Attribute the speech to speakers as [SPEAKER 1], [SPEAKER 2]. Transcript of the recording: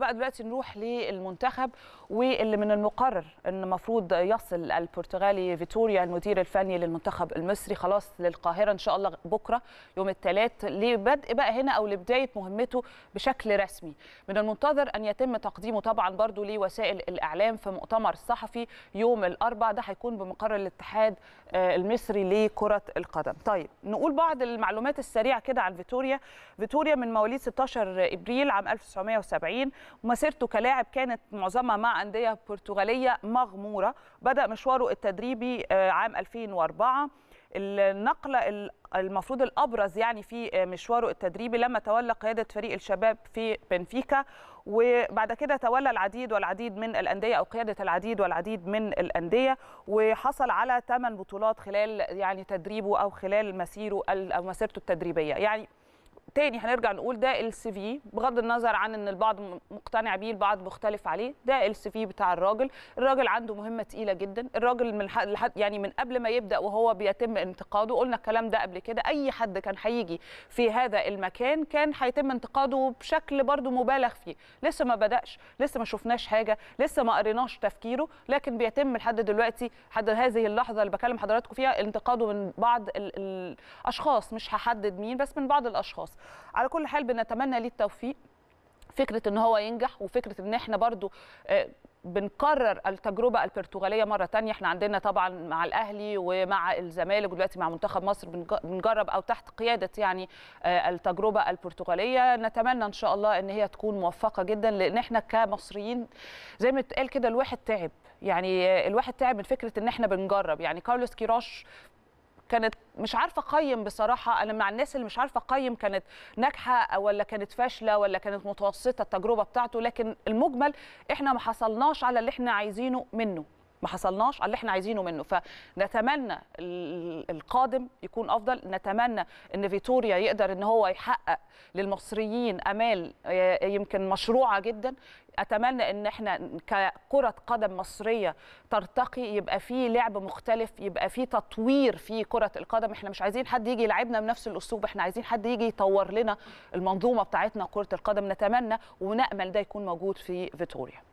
[SPEAKER 1] بقى دلوقتي نروح للمنتخب واللي من المقرر ان المفروض يصل البرتغالي فيتوريا المدير الفني للمنتخب المصري خلاص للقاهره ان شاء الله بكره يوم الثلاث لبدء بقى هنا او لبدايه مهمته بشكل رسمي من المنتظر ان يتم تقديمه طبعا برضو لوسائل الاعلام في مؤتمر صحفي يوم الاربعاء ده هيكون بمقر الاتحاد آه، المصري لكره القدم طيب نقول بعض المعلومات السريعه كده عن فيتوريا فيتوريا من مواليد 16 ابريل عام 1970 ومسيرته كلاعب كانت معظمها مع أندية برتغالية مغمورة بدأ مشواره التدريبي آه، عام 2004 النقلة المفروض الأبرز يعني في آه، مشواره التدريبي لما تولى قيادة فريق الشباب في بنفيكا وبعد كده تولى العديد والعديد من الأندية أو قيادة العديد والعديد من الأندية وحصل على 8 بطولات خلال يعني تدريبه أو خلال مسيره أو مسيرته التدريبية يعني تاني هنرجع نقول ده السي في بغض النظر عن ان البعض مقتنع بيه البعض مختلف عليه ده السي في بتاع الراجل الراجل عنده مهمه تقيله جدا الراجل من لحد يعني من قبل ما يبدا وهو بيتم انتقاده قلنا الكلام ده قبل كده اي حد كان هيجي في هذا المكان كان هيتم انتقاده بشكل برضو مبالغ فيه لسه ما بداش لسه ما شفناش حاجه لسه ما قريناش تفكيره لكن بيتم لحد دلوقتي لحد هذه اللحظه اللي بكلم حضراتكم فيها انتقاده من بعض الاشخاص مش هحدد مين بس من بعض الاشخاص على كل حال بنتمنى ليه التوفيق فكره ان هو ينجح وفكره ان احنا برضو آه، بنكرر التجربه البرتغاليه مره ثانيه احنا عندنا طبعا مع الاهلي ومع الزمالك ودلوقتي مع منتخب مصر بنجرب او تحت قياده يعني آه، التجربه البرتغاليه نتمنى ان شاء الله ان هي تكون موفقه جدا لان احنا كمصريين زي ما اتقال كده الواحد تعب يعني آه، الواحد تعب من فكره ان احنا بنجرب يعني كارلوس كيروش كانت مش عارفه اقيم بصراحه انا مع الناس اللي مش عارفه اقيم كانت ناجحه ولا كانت فاشله ولا كانت متوسطه التجربه بتاعته لكن المجمل احنا ما حصلناش على اللي احنا عايزينه منه ما حصلناش على اللي احنا عايزينه منه فنتمنى القادم يكون افضل نتمنى ان فيتوريا يقدر ان هو يحقق للمصريين امال يمكن مشروعه جدا اتمنى ان احنا ككره قدم مصريه ترتقي يبقى في لعب مختلف يبقى في تطوير في كره القدم احنا مش عايزين حد يجي يلعبنا بنفس الاسلوب احنا عايزين حد يجي يطور لنا المنظومه بتاعتنا كره القدم نتمنى ونامل ده يكون موجود في فيتوريا